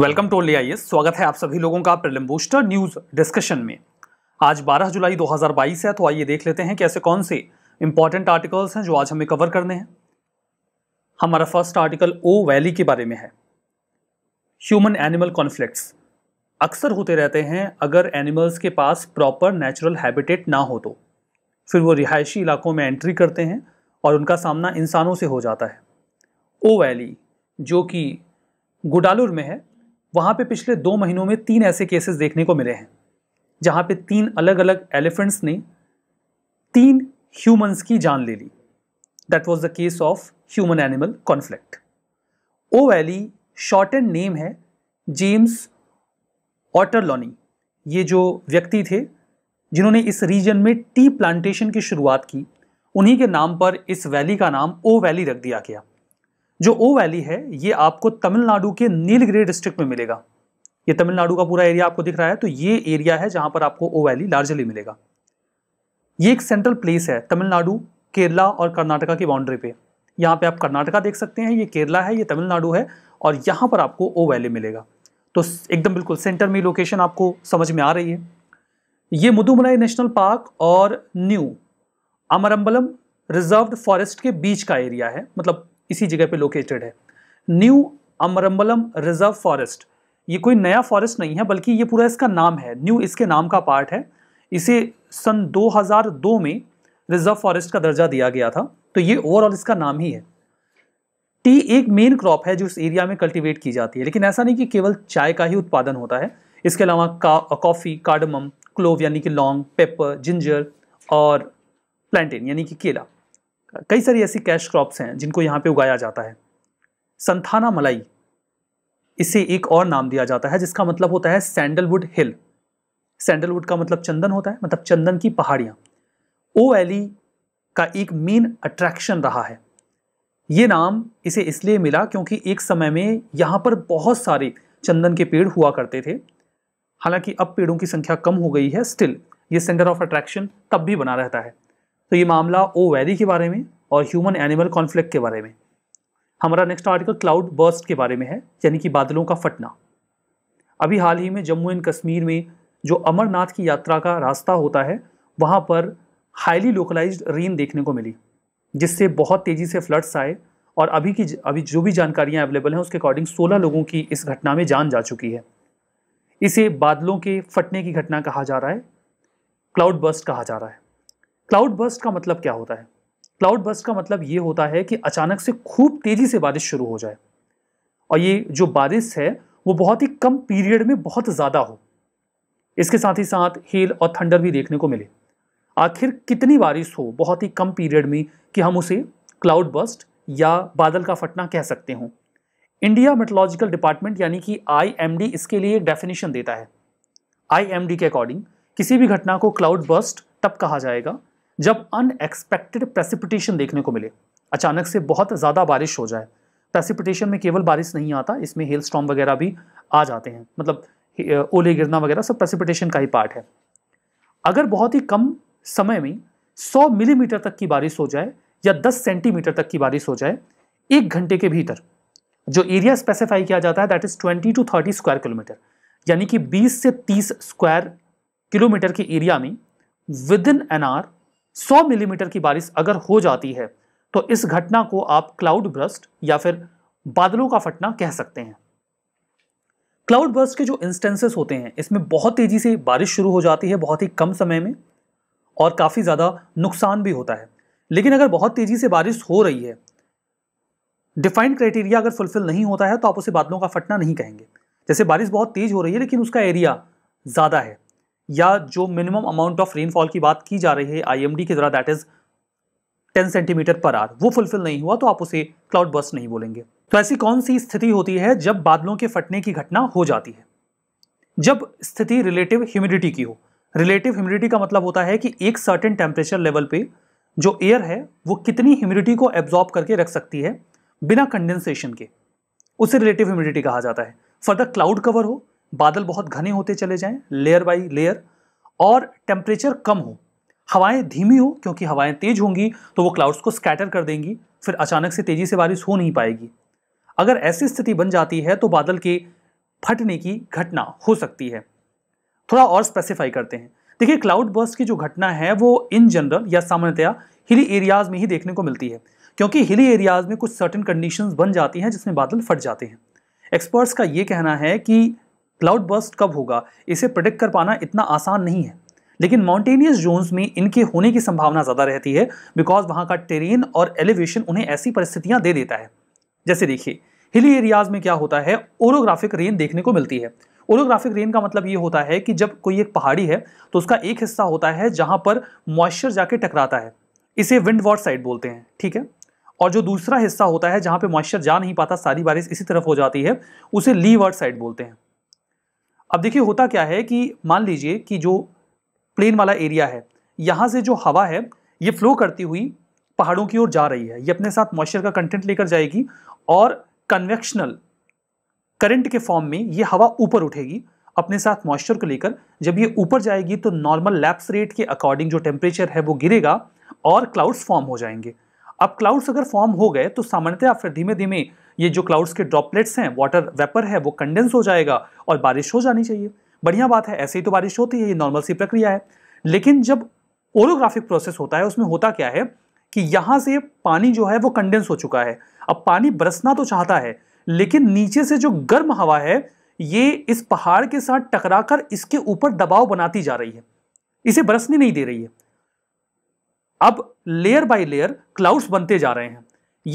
welcome to आई स्वागत है आप सभी लोगों का प्रिलिम बूस्टर न्यूज डिस्कशन में आज 12 जुलाई 2022 है तो आइए देख लेते हैं कि ऐसे कौन से इंपॉर्टेंट आर्टिकल्स हैं जो आज हमें कवर करने हैं हमारा फर्स्ट आर्टिकल ओ वैली के बारे में है ह्यूमन एनिमल कॉन्फ्लिक्ट अक्सर होते रहते हैं अगर एनिमल्स के पास प्रॉपर नेचुरल हैबिटेट ना हो तो फिर वो रिहायशी इलाकों में एंट्री करते हैं और उनका सामना इंसानों से हो जाता है ओ वैली जो कि गुडालुर में है वहाँ पे पिछले दो महीनों में तीन ऐसे केसेस देखने को मिले हैं जहाँ पे तीन अलग अलग एलिफेंट्स ने तीन ह्यूमंस की जान ले ली that was the case of human animal conflict O Valley short and name है जेम्स ऑटरलॉनी ये जो व्यक्ति थे जिन्होंने इस रीजन में टी प्लांटेशन की शुरुआत की उन्हीं के नाम पर इस वैली का नाम ओ वैली रख दिया गया जो ओ वैली है ये आपको तमिलनाडु के नीलगिरी डिस्ट्रिक्ट में मिलेगा ये तमिलनाडु का पूरा एरिया आपको दिख रहा है तो ये एरिया है जहां पर आपको ओ वैली लार्जली मिलेगा ये एक सेंट्रल प्लेस है तमिलनाडु केरला और कर्नाटका की बाउंड्री पे यहाँ पे आप कर्नाटका देख सकते हैं ये केरला है ये तमिलनाडु है और यहाँ पर आपको ओ वैली मिलेगा तो एकदम बिल्कुल सेंटर में लोकेशन आपको समझ में आ रही है ये मुदुमलाई नेशनल पार्क और न्यू अमरम्बलम रिजर्व फॉरेस्ट के बीच का एरिया है मतलब इसी जगह पे लोकेटेड है न्यू अमरम्बलम रिजर्व फॉरेस्ट ये कोई नया फॉरेस्ट नहीं है बल्कि ये पूरा इसका नाम है न्यू इसके नाम का पार्ट है इसे सन 2002 में रिजर्व फॉरेस्ट का दर्जा दिया गया था तो ये ओवरऑल इसका नाम ही है टी एक मेन क्रॉप है जो इस एरिया में कल्टिवेट की जाती है लेकिन ऐसा नहीं कि केवल चाय का ही उत्पादन होता है इसके अलावा का, कॉफ़ी कार्डमम क्लोव यानी कि लौंग पेपर जिंजर और प्लांटेन यानी कि केला कई सारी ऐसी कैश क्रॉप्स हैं जिनको यहाँ पे उगाया जाता है संथाना मलाई इसे एक और नाम दिया जाता है जिसका मतलब होता है सैंडलवुड हिल सैंडलवुड का मतलब चंदन होता है मतलब चंदन की पहाड़ियाँ ओ वैली e का एक मेन अट्रैक्शन रहा है ये नाम इसे इसलिए मिला क्योंकि एक समय में यहाँ पर बहुत सारे चंदन के पेड़ हुआ करते थे हालांकि अब पेड़ों की संख्या कम हो गई है स्टिल ये सेंटर ऑफ अट्रैक्शन तब भी बना रहता है तो ये मामला ओ वैरी के बारे में और ह्यूमन एनिमल कॉन्फ्लिक्ट के बारे में हमारा नेक्स्ट आर्टिकल क्लाउड बर्स्ट के बारे में है यानी कि बादलों का फटना अभी हाल ही में जम्मू एंड कश्मीर में जो अमरनाथ की यात्रा का रास्ता होता है वहाँ पर हाईली लोकलाइज्ड रेन देखने को मिली जिससे बहुत तेज़ी से फ्लड्स आए और अभी की अभी जो भी जानकारियाँ अवेलेबल हैं उसके अकॉर्डिंग 16 लोगों की इस घटना में जान जा चुकी है इसे बादलों के फटने की घटना कहा जा रहा है क्लाउड बर्स्ट कहा जा रहा है क्लाउड बस्ट का मतलब क्या होता है क्लाउड बस्ट का मतलब ये होता है कि अचानक से खूब तेज़ी से बारिश शुरू हो जाए और ये जो बारिश है वो बहुत ही कम पीरियड में बहुत ज़्यादा हो इसके साथ ही साथ हेल और थंडर भी देखने को मिले आखिर कितनी बारिश हो बहुत ही कम पीरियड में कि हम उसे क्लाउड बस्ट या बादल का फटना कह सकते हों इंडिया मेट्रोलॉजिकल डिपार्टमेंट यानी कि आईएमडी इसके लिए एक डेफिनेशन देता है आईएमडी के अकॉर्डिंग किसी भी घटना को क्लाउड बस्ट तब कहा जाएगा जब अनएक्सपेक्टेड प्रेसिपिटेशन देखने को मिले अचानक से बहुत ज़्यादा बारिश हो जाए प्रेसिपिटेशन में केवल बारिश नहीं आता इसमें हेल स्टॉम वगैरह भी आ जाते हैं मतलब ओले गिरना वगैरह सब प्रेसिपिटेशन का ही पार्ट है अगर बहुत ही कम समय में 100 मिलीमीटर तक की बारिश हो जाए या 10 सेंटीमीटर तक की बारिश हो जाए एक घंटे के भीतर जो एरिया स्पेसिफाई किया जाता है that is 20 to 30 square kilometre यानी कि 20 से 30 स्क्वायर किलोमीटर के एरिया में within an hour 100 millimetre की बारिश अगर हो जाती है तो इस घटना को आप क्लाउड ब्रस्ट या फिर बादलों का फटना कह सकते हैं क्लाउड बर्स्ट के जो इंस्टेंसेस होते हैं इसमें बहुत तेज़ी से बारिश शुरू हो जाती है बहुत ही कम समय में और काफ़ी ज़्यादा नुकसान भी होता है लेकिन अगर बहुत तेज़ी से बारिश हो रही है डिफाइंड क्राइटेरिया अगर फुलफिल नहीं होता है तो आप उसे बादलों का फटना नहीं कहेंगे जैसे बारिश बहुत तेज़ हो रही है लेकिन उसका एरिया ज़्यादा है या जो मिनिमम अमाउंट ऑफ रेनफॉल की बात की जा रही है आईएमडी के द्वारा that is 10 centimetre per hour वो फुलफिल नहीं हुआ तो आप उसे क्लाउड बस्ट नहीं बोलेंगे तो ऐसी कौन सी स्थिति होती है जब बादलों के फटने की घटना हो जाती है जब स्थिति रिलेटिव ह्यूमिडिटी की हो रिलेटिव ह्यूमिडिटी का मतलब होता है कि एक सर्टेन टेम्परेचर लेवल पे जो एयर है वो कितनी ह्यूमिडिटी को एब्जॉर्ब करके रख सकती है बिना कंडेंसेशन के उसे रिलेटिव ह्यूमिडिटी कहा जाता है फर्दर क्लाउड कवर हो बादल बहुत घने होते चले जाएं लेयर बाई लेयर और टेम्परेचर कम हो हवाएं धीमी हो क्योंकि हवाएं तेज होंगी तो वो क्लाउड्स को स्कैटर कर देंगी फिर अचानक से तेज़ी से बारिश हो नहीं पाएगी अगर ऐसी स्थिति बन जाती है तो बादल के फटने की घटना हो सकती है थोड़ा और स्पेसिफाई करते हैं देखिए क्लाउड बर्स की जो घटना है वो इन जनरल या सामान्यतया हिली एरियाज़ में ही देखने को मिलती है क्योंकि हिली एरियाज़ में कुछ सर्टन कंडीशंस बन जाती हैं जिसमें बादल फट जाते हैं एक्सपर्ट्स का ये कहना है कि क्लाउड बर्स्ट कब होगा इसे प्रोडिक्ट कर पाना इतना आसान नहीं है लेकिन माउंटेनियस जोन्स में इनके होने की संभावना ज़्यादा रहती है बिकॉज वहाँ का टेरेन और एलिवेशन उन्हें ऐसी परिस्थितियाँ दे देता है जैसे देखिए हिली एरियाज में क्या होता है ओरोग्राफिक रेन देखने को मिलती है ओरोग्राफिक रेन का मतलब ये होता है कि जब कोई एक पहाड़ी है तो उसका एक हिस्सा होता है जहाँ पर मॉइस्चर जाके टकराता है इसे विंड वॉट साइड बोलते हैं ठीक है और जो दूसरा हिस्सा होता है जहाँ पे मॉइस्चर जा नहीं पाता सारी बारिश इसी तरफ हो जाती है उसे ली वर्ड साइड बोलते हैं अब देखिए होता क्या है कि मान लीजिए कि जो प्लेन वाला एरिया है यहाँ से जो हवा है ये फ्लो करती हुई पहाड़ों की ओर जा रही है ये अपने साथ मॉइस्चर का कंटेंट लेकर जाएगी और कन्वेक्शनल करंट के फॉर्म में ये हवा ऊपर उठेगी अपने साथ मॉइस्चर को लेकर जब ये ऊपर जाएगी तो नॉर्मल लैप्स रेट के अकॉर्डिंग जो टेम्परेचर है वो गिरेगा और क्लाउड्स फॉर्म हो जाएंगे अब क्लाउड्स अगर फॉर्म हो गए तो सामान्यतः आप फिर धीमे धीमे ये जो क्लाउड्स के ड्रॉपलेट्स हैं वाटर वेपर है वो कंडेंस हो जाएगा और बारिश हो जानी चाहिए बढ़िया बात है ऐसे ही तो बारिश होती है ये नॉर्मल सी प्रक्रिया है लेकिन जब ओरोग्राफिक प्रोसेस होता है उसमें होता क्या है कि यहाँ से पानी जो है वो कंडेंस हो चुका है अब पानी बरसना तो चाहता है लेकिन नीचे से जो गर्म हवा है ये इस पहाड़ के साथ टकराकर इसके ऊपर दबाव बनाती जा रही है इसे बरसने नहीं दे रही है अब लेयर बाय लेयर क्लाउड्स बनते जा रहे हैं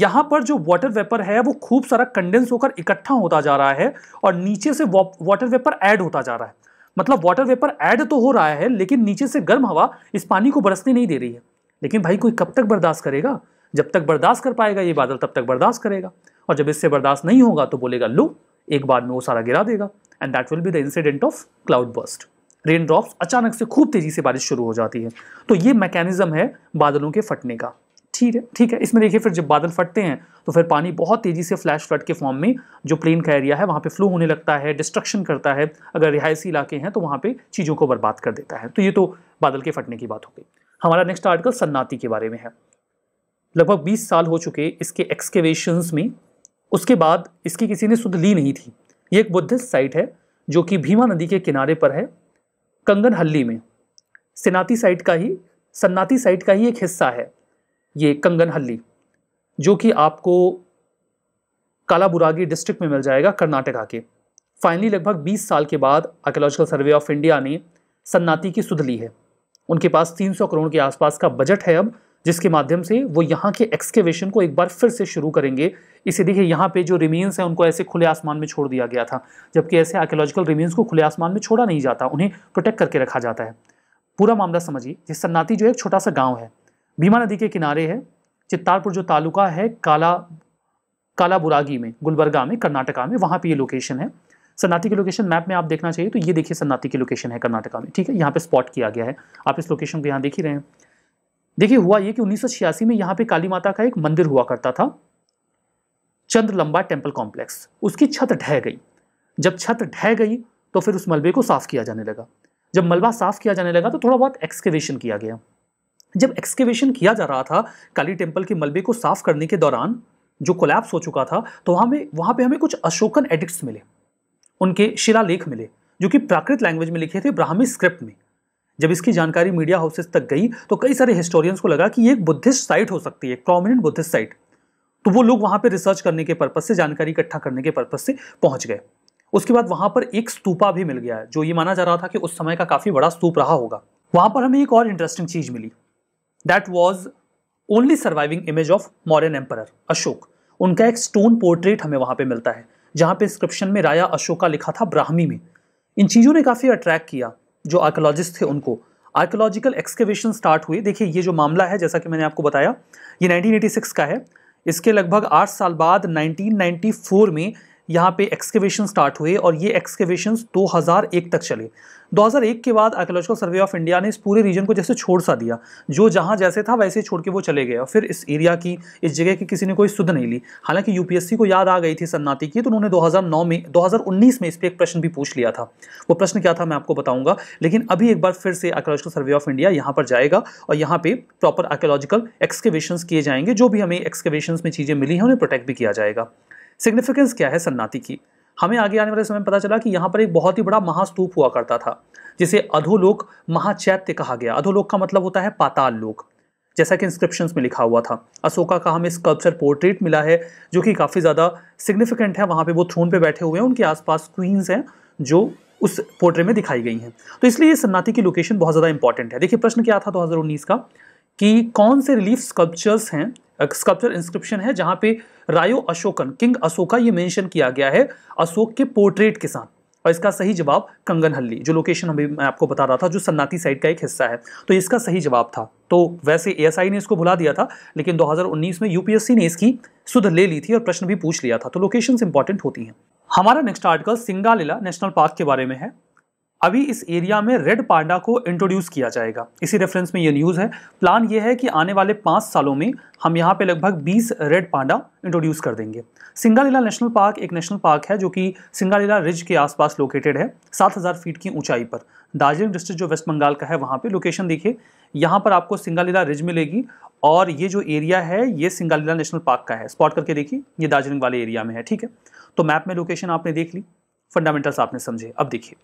यहाँ पर जो वाटर वेपर है वो खूब सारा कंडेंस होकर इकट्ठा होता जा रहा है और नीचे से वाटर वेपर ऐड होता जा रहा है मतलब वाटर वेपर ऐड तो हो रहा है लेकिन नीचे से गर्म हवा इस पानी को बरसने नहीं दे रही है लेकिन भाई कोई कब तक बर्दाश्त करेगा जब तक बर्दाश्त कर पाएगा ये बादल तब तक बर्दाश्त करेगा और जब इससे बर्दाश्त नहीं होगा तो बोलेगा लो एक बार में वो सारा गिरा देगा and that will be the incident of cloud burst rain drops अचानक से खूब तेज़ी से बारिश शुरू हो जाती है तो ये मैकेनिज़्म है बादलों के फटने का ठीक है ठीक है इसमें देखिए फिर जब बादल फटते हैं तो फिर पानी बहुत तेज़ी से फ्लैश फ्लड के फॉर्म में जो प्लेन का एरिया है वहाँ पे फ्लो होने लगता है डिस्ट्रक्शन करता है अगर रिहायशी इलाके हैं तो वहाँ पे चीज़ों को बर्बाद कर देता है तो ये तो बादल के फटने की बात हो गई हमारा नेक्स्ट आर्टिकल सन्नाती के बारे में है लगभग बीस साल हो चुके इसके एक्सकेवेशंस में उसके बाद इसकी किसी ने सुध ली नहीं थी ये एक बुद्धिस्ट साइट है जो कि भीमा नदी के किनारे पर है कंगन हल्ली में सिनाती साइट का ही सन्नाती साइट का ही एक हिस्सा है ये कंगन हल्ली जो कि आपको कालाबुरागी डिस्ट्रिक्ट में मिल जाएगा कर्नाटका के फाइनली लगभग 20 साल के बाद आर्कोलॉजिकल सर्वे ऑफ इंडिया ने सन्नाती की सुध ली है उनके पास 300 करोड़ के आसपास का बजट है अब जिसके माध्यम से वो यहाँ के एक्सकेवेशन को एक बार फिर से शुरू करेंगे इसे देखिए यहाँ पे जो रिमेन्स हैं उनको ऐसे खुले आसमान में छोड़ दिया गया था जबकि ऐसे आर्कोलॉजिकल रिमेन्स को खुले आसमान में छोड़ा नहीं जाता उन्हें प्रोटेक्ट करके रखा जाता है पूरा मामला समझिए ये सन्नाती जो एक छोटा सा गाँव है भीमा नदी के किनारे है चित्तारपुर जो तालुका है काला काला बुरागी में गुलबर्गा में कर्नाटका में वहाँ पे ये लोकेशन है सन्नाती की लोकेशन मैप में आप देखना चाहिए तो ये देखिए सन्नाती की लोकेशन है कर्नाटका में ठीक है यहाँ पे स्पॉट किया गया है आप इस लोकेशन को यहाँ देख ही रहे हैं देखिए हुआ ये कि उन्नीस में यहाँ पे काली माता का एक मंदिर हुआ करता था चंद्रलंबा टेम्पल कॉम्प्लेक्स उसकी छत ढह गई जब छत ढह गई तो फिर उस मलबे को साफ किया जाने लगा जब मलबा साफ किया जाने लगा तो थोड़ा बहुत एक्सकेवेशन किया गया जब एक्सकेवेशन किया जा रहा था काली टेम्पल के मलबे को साफ करने के दौरान जो कोलैप्स हो चुका था तो वहाँ में वहाँ पे हमें कुछ अशोकन एडिक्ट्स मिले उनके शिलालेख मिले जो कि प्राकृत लैंग्वेज में लिखे थे ब्राह्मी स्क्रिप्ट में जब इसकी जानकारी मीडिया हाउसेस तक गई तो कई सारे हिस्टोरियंस को लगा कि ये एक बुद्धिस्ट साइट हो सकती है एक प्रोमिनेंट बुद्धिस्ट साइट तो वो लोग वहाँ पर रिसर्च करने के पर्पज़ से जानकारी इकट्ठा करने के पर्पज़ से पहुँच गए उसके बाद वहाँ पर एक स्तूपा भी मिल गया है जो ये माना जा रहा था कि उस समय का काफ़ी बड़ा स्तूप रहा होगा वहाँ पर हमें एक और इंटरेस्टिंग चीज़ मिली that was only surviving image of Mauryan emperor Ashoka उनका एक स्टोन पोर्ट्रेट हमें वहां पे मिलता है जहां पे इंस्क्रिप्शन में राया अशोका लिखा था ब्राह्मी में इन चीज़ों ने काफ़ी अट्रैक्ट किया जो आर्कोलॉजिस्ट थे उनको आर्कोलॉजिकल एक्सकेवेशन स्टार्ट हुए देखिए ये जो मामला है जैसा कि मैंने आपको बताया ये 1986 का है इसके लगभग आठ साल बाद 1994 में यहाँ पे एक्सकेवेशन स्टार्ट हुए और ये एक्सकेवेशन 2001 तक चले 2001 के बाद आर्कोलॉजिकल सर्वे ऑफ इंडिया ने इस पूरे रीजन को जैसे छोड़ सा दिया जो जहाँ जैसे था वैसे छोड़ के वो चले गए और फिर इस एरिया की इस जगह की किसी ने कोई सुध नहीं ली हालांकि यूपीएससी को याद आ गई थी सन्नाती की तो उन्होंने 2009 में 2019 में इस पर एक प्रश्न भी पूछ लिया था वो प्रश्न क्या था मैं आपको बताऊँगा लेकिन अभी एक बार फिर से आर्कोलॉजिकल सर्वे ऑफ इंडिया यहाँ पर जाएगा और यहाँ पर प्रॉपर आर्कोलॉजिकल एक्सकेवेशन किए जाएंगे जो भी हमें एक्सकेवेशन में चीज़ें मिली हैं उन्हें प्रोटेक्ट भी किया जाएगा सिग्निफिकेंस क्या है सन्नाती की हमें आगे आने वाले समय में पता चला कि यहाँ पर एक बहुत ही बड़ा महास्तूप हुआ करता था जिसे अधोलोक महाचैत्य कहा गया अधोलोक का मतलब होता है पाताल लोक जैसा कि इंस्क्रिप्शन में लिखा हुआ था अशोका का हमें स्कल्पचर पोर्ट्रेट मिला है जो कि काफ़ी ज़्यादा सिग्निफिकेंट है वहाँ पे वो थ्रोन पे बैठे हुए हैं उनके आसपास क्वींस हैं जो उस पोर्ट्रेट में दिखाई गई हैं तो इसलिए ये सन्नाती की लोकेशन बहुत ज़्यादा इंपॉर्टेंट है देखिए प्रश्न क्या था दो का कि कौन से रिलीफ स्कल्पचर्स हैं स्कल्पचर इंस्क्रिप्शन है जहां पे रायो अशोकन किंग अशोका ये मेंशन किया गया है अशोक के पोर्ट्रेट के साथ और इसका सही जवाब कंगनहल्ली जो लोकेशन अभी मैं आपको बता रहा था जो सन्नाती साइड का एक हिस्सा है तो इसका सही जवाब था तो वैसे एएसआई ने इसको भुला दिया था लेकिन 2019 में यूपीएससी ने इसकी सुध ले ली थी और प्रश्न भी पूछ लिया था तो लोकेशन इंपॉर्टेंट होती हैं हमारा next article Singalila national park के बारे में है अभी इस एरिया में रेड पांडा को इंट्रोड्यूस किया जाएगा इसी रेफरेंस में ये न्यूज़ है प्लान ये है कि आने वाले पाँच सालों में हम यहाँ पे लगभग 20 रेड पांडा इंट्रोड्यूस कर देंगे सिंगालीला नेशनल पार्क एक नेशनल पार्क है जो कि सिंगालीला रिज के आसपास लोकेटेड है 7000 फीट की ऊंचाई पर दार्जिलिंग डिस्ट्रिक्ट जो वेस्ट बंगाल का है वहाँ पर लोकेशन देखिए यहाँ पर आपको सिंगालीला रिज मिलेगी और ये जो एरिया है ये सिंगालीला नेशनल पार्क का है स्पॉट करके देखिए ये दार्जिलिंग वाले एरिया में है ठीक है तो मैप में लोकेशन आपने देख ली फंडामेंटल्स आपने समझे अब देखिए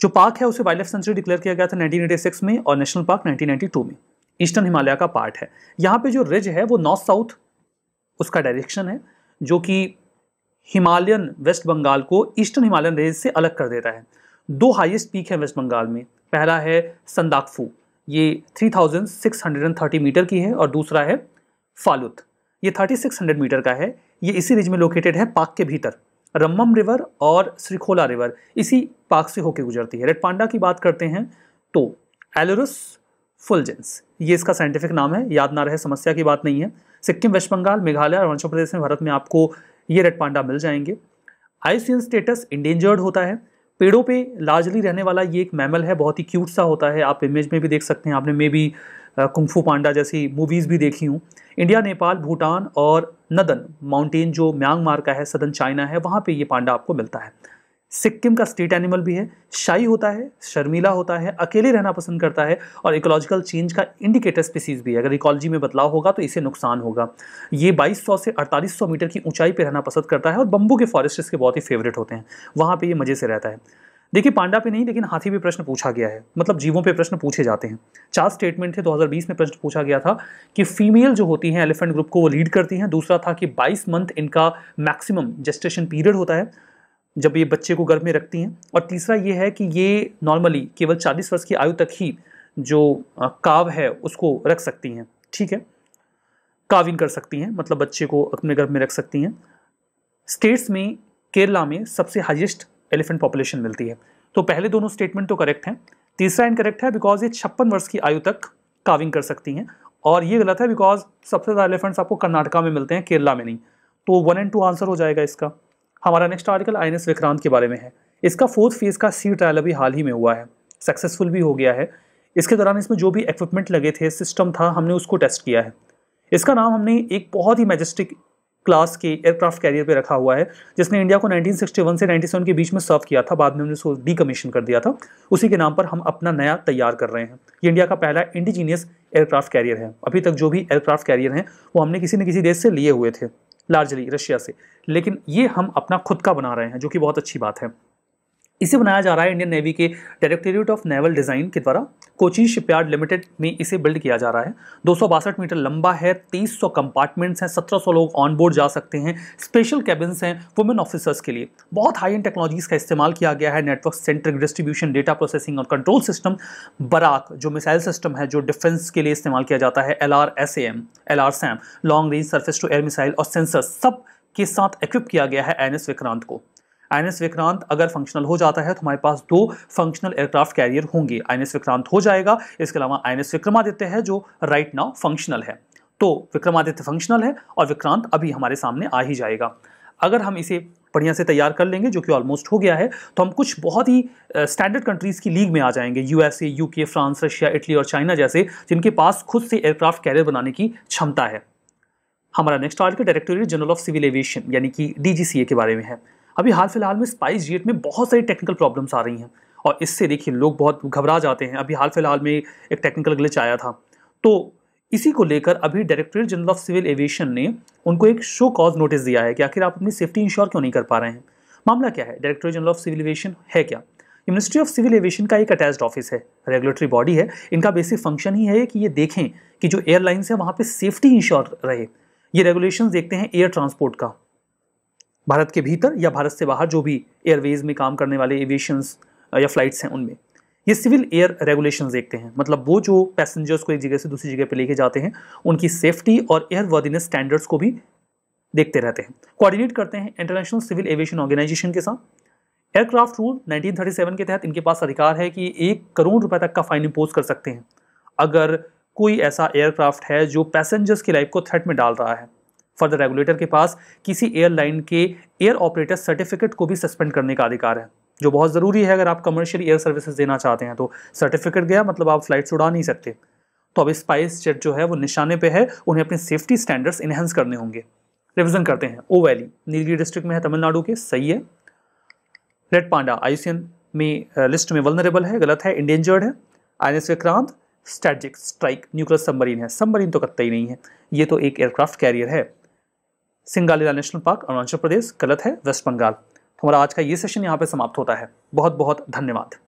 जो पार्क है उसे वाइल्ड लाइफ सेंचुरी डिक्लेयर किया गया था 1986 में और नेशनल पार्क 1992 में ईस्टर्न हिमालय का पार्ट है यहाँ पे जो रिज है वो नॉर्थ साउथ उसका डायरेक्शन है जो कि हिमालयन वेस्ट बंगाल को ईस्टर्न हिमालयन रेंज से अलग कर देता है दो हाईएस्ट पीक है वेस्ट बंगाल में पहला है संदाकफू ये 3630 मीटर की है और दूसरा है फालुत ये 3600 मीटर का है ये इसी रिज में लोकेटेड है पार्क के भीतर रम्मम रिवर और श्रीखोला रिवर इसी पार्क से होकर गुजरती है रेड पांडा की बात करते हैं तो एलोरस फुलजेंस ये इसका साइंटिफिक नाम है याद ना रहे समस्या की बात नहीं है सिक्किम वेस्ट बंगाल मेघालय और अरुणाचल प्रदेश में भारत में आपको ये रेड पांडा मिल जाएंगे आयुसियन स्टेटस इंडेंजर्ड होता है पेड़ों पे लार्जली रहने वाला ये एक मैमल है बहुत ही क्यूट सा होता है आप इमेज में भी देख सकते हैं आपने मे बी कुंफू पांडा जैसी मूवीज़ भी देखी हूँ इंडिया नेपाल भूटान और नदन माउंटेन जो म्यांगमार का है सदन चाइना है वहाँ पे ये पांडा आपको मिलता है सिक्किम का स्टेट एनिमल भी है शाही होता है शर्मीला होता है अकेले रहना पसंद करता है और इकोलॉजिकल चेंज का इंडिकेटर स्पीसीज भी है अगर इकोलॉजी में बदलाव होगा तो इसे नुकसान होगा ये 2200 से 4800 मीटर की ऊंचाई पर रहना पसंद करता है और बम्बू के फॉरेस्ट के बहुत ही फेवरेट होते हैं वहाँ पर ये मज़े से रहता है देखिए पांडा पे नहीं लेकिन हाथी पे प्रश्न पूछा गया है मतलब जीवों पे प्रश्न पूछे जाते हैं चार स्टेटमेंट थे 2020 में प्रश्न पूछा गया था कि फीमेल जो होती हैं एलिफेंट ग्रुप को वो लीड करती हैं दूसरा था कि 22 मंथ इनका मैक्सिमम जेस्टेशन पीरियड होता है जब ये बच्चे को गर्भ में रखती हैं और तीसरा ये है कि ये नॉर्मली केवल चालीस वर्ष की आयु तक ही जो काव है उसको रख सकती हैं ठीक है काविन कर सकती हैं मतलब बच्चे को अपने गर्भ में रख सकती हैं स्टेट्स में केरला में सबसे हाइस्ट एलिफेंट पॉपुलेशन मिलती है तो पहले दोनों स्टेटमेंट तो करेक्ट हैं तीसरा इनकरेक्ट है बिकॉज ये छप्पन वर्ष की आयु तक काविंग कर सकती हैं और ये गलत है बिकॉज सबसे ज़्यादा एलिफेंट्स आपको कर्नाटका में मिलते हैं केरला में नहीं तो वन एंड टू आंसर हो जाएगा इसका हमारा नेक्स्ट आर्टिकल आई विक्रांत के बारे में है इसका फोर्थ फेज़ का सी ट्रायल अभी हाल ही में हुआ है सक्सेसफुल भी हो गया है इसके दौरान इसमें जो भी इक्विपमेंट लगे थे सिस्टम था हमने उसको टेस्ट किया है इसका नाम हमने एक बहुत ही मैजेस्टिक क्लास के एयरक्राफ्ट कैरियर पे रखा हुआ है जिसने इंडिया को 1961 से 97 के बीच में सर्व किया था बाद में हमने उसको डीकमीशन कर दिया था उसी के नाम पर हम अपना नया तैयार कर रहे हैं ये इंडिया का पहला इंडिजीनियस एयरक्राफ्ट कैरियर है अभी तक जो भी एयरक्राफ्ट कैरियर हैं वो हमने किसी न किसी देश से लिए हुए थे लार्जली रशिया से लेकिन ये हम अपना खुद का बना रहे हैं जो कि बहुत अच्छी बात है इसे बनाया जा रहा है इंडियन नेवी के डायरेक्टोरेट ऑफ नेवल डिज़ाइन के द्वारा कोची शिपयार्ड लिमिटेड में इसे बिल्ड किया जा रहा है दो मीटर लंबा है सौ कंपार्टमेंट्स हैं 1700 लोग ऑन बोर्ड जा सकते हैं स्पेशल कैबिन्स हैं वुमेन ऑफिसर्स के लिए बहुत हाई एंड टेक्नोलॉजीज़ का इस्तेमाल किया गया है network centric distribution data processing और कंट्रोल सिस्टम बराक जो मिसाइल सिस्टम है जो डिफेंस के लिए इस्तेमाल किया जाता है L R S M L R SAM long range surface to air missile और सेंसर सब के साथ इक्विप किया गया है एन एस विक्रांत को आई विक्रांत अगर फंक्शनल हो जाता है तो हमारे पास दो फंक्शनल एयरक्राफ्ट कैरियर होंगे आई विक्रांत हो जाएगा इसके अलावा आई विक्रमादित्य है जो राइट नाउ फंक्शनल है तो विक्रमादित्य फंक्शनल है और विक्रांत अभी हमारे सामने आ ही जाएगा अगर हम इसे बढ़िया से तैयार कर लेंगे जो कि ऑलमोस्ट हो गया है तो हम कुछ बहुत ही स्टैंडर्ड कंट्रीज़ की लीग में आ जाएंगे USA UK France Russia Italy और चाइना जैसे जिनके पास खुद से एयरक्राफ्ट कैरियर बनाने की क्षमता है हमारा next article directorate general of civil aviation यानी कि डीजीसीए के बारे में है अभी हाल फिलहाल में स्पाइस जेट में बहुत सारी टेक्निकल प्रॉब्लम्स आ रही हैं और इससे देखिए लोग बहुत घबरा जाते हैं अभी हाल फिलहाल में एक टेक्निकल ग्लिच आया था तो इसी को लेकर अभी directorate general of civil aviation ने उनको एक शो कॉज नोटिस दिया है कि आखिर आप अपनी सेफ्टी इंश्योर क्यों नहीं कर पा रहे हैं मामला क्या है directorate general of civil aviation है क्या मिनिस्ट्री ऑफ सिविल एविएशन का एक अटैच्ड ऑफिस है रेगुलेटरी बॉडी है इनका बेसिक फंक्शन ही है कि ये देखें कि जो एयरलाइंस है वहाँ पर सेफ्टी इंश्योर रहे ये रेगुलेशन देखते हैं एयर ट्रांसपोर्ट का भारत के भीतर या भारत से बाहर जो भी एयरवेज में काम करने वाले एविएशंस या फ्लाइट्स हैं उनमें ये सिविल एयर रेगुलेशन देखते हैं मतलब वो जो पैसेंजर्स को एक जगह से दूसरी जगह पर लेके जाते हैं उनकी सेफ्टी और एयर वर्दिनेस स्टैंडर्ड्स को भी देखते रहते हैं कोऑर्डिनेट करते हैं इंटरनेशनल सिविल एविएशन ऑर्गेनाइजेशन के साथ एयरक्राफ्ट रूल 1937 के तहत इनके पास अधिकार है कि एक करोड़ रुपए तक का फाइन इम्पोज कर सकते हैं अगर कोई ऐसा एयरक्राफ्ट है जो पैसेंजर्स की लाइफ को थ्रेट में डाल रहा है फर्दर रेगुलेटर के पास किसी एयरलाइन के एयर ऑपरेटर सर्टिफिकेट को भी सस्पेंड करने का अधिकार है जो बहुत ज़रूरी है अगर आप कमर्शियल एयर सर्विसेज देना चाहते हैं तो सर्टिफिकेट गया मतलब आप फ्लाइट उड़ा नहीं सकते तो अब स्पाइस जेट जो है वो निशाने पे है उन्हें अपने सेफ्टी स्टैंडर्ड्स इन्हेंस करने होंगे रिविजन करते हैं ओ वैली नीलगिरी डिस्ट्रिक्ट में है तमिलनाडु के सही है रेड पांडा आईसीएन में लिस्ट में वलनरेबल है गलत है इंडेंजर्ड है I S Vikrant strategic strike nuclear submarine है सबमरीन तो कत्ता ही नहीं है ये तो एक एयरक्राफ्ट कैरियर है सिंगालीला नेशनल पार्क अरुणाचल प्रदेश गलत है वेस्ट बंगाल हमारा आज का ये सेशन यहाँ पे समाप्त होता है बहुत बहुत धन्यवाद